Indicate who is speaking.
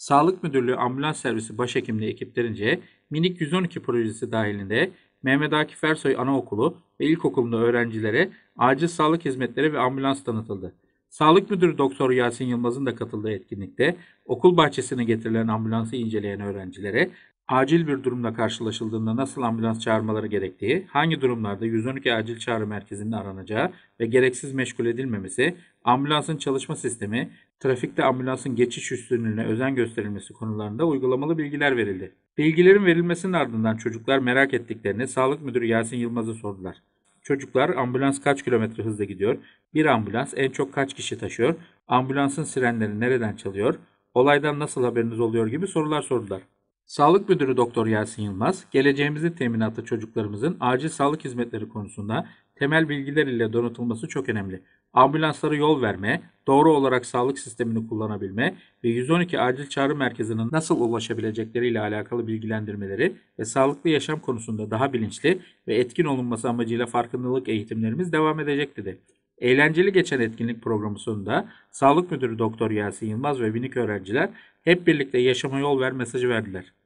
Speaker 1: Sağlık Müdürlüğü Ambulans Servisi Başhekimliği ekiplerince Minik 112 projesi dahilinde Mehmet Akif Ersoy Anaokulu ve İlkokulu'nda öğrencilere acil sağlık hizmetleri ve ambulans tanıtıldı. Sağlık Müdürü Doktor Yasin Yılmaz'ın da katıldığı etkinlikte okul bahçesine getirilen ambulansı inceleyen öğrencilere acil bir durumla karşılaşıldığında nasıl ambulans çağırmaları gerektiği, hangi durumlarda 112 acil çağrı merkezinde aranacağı ve gereksiz meşgul edilmemesi, ambulansın çalışma sistemi, trafikte ambulansın geçiş üstünlüğüne özen gösterilmesi konularında uygulamalı bilgiler verildi. Bilgilerin verilmesinin ardından çocuklar merak ettiklerini Sağlık Müdürü Yasin Yılmaz'a sordular. Çocuklar ambulans kaç kilometre hızla gidiyor? Bir ambulans en çok kaç kişi taşıyor? Ambulansın sirenleri nereden çalıyor? Olaydan nasıl haberiniz oluyor gibi sorular sordular. Sağlık Müdürü Doktor Yasin Yılmaz, geleceğimizin teminatı çocuklarımızın acil sağlık hizmetleri konusunda temel bilgiler ile donatılması çok önemli. Ambulansları yol verme, doğru olarak sağlık sistemini kullanabilme ve 112 acil çağrı merkezinin nasıl ulaşabilecekleri ile alakalı bilgilendirmeleri ve sağlıklı yaşam konusunda daha bilinçli ve etkin olunması amacıyla farkındalık eğitimlerimiz devam edecek dedi. Eğlenceli geçen etkinlik programı sonunda Sağlık Müdürü Doktor Yasin Yılmaz ve minik öğrenciler hep birlikte yaşama yol ver mesajı verdiler.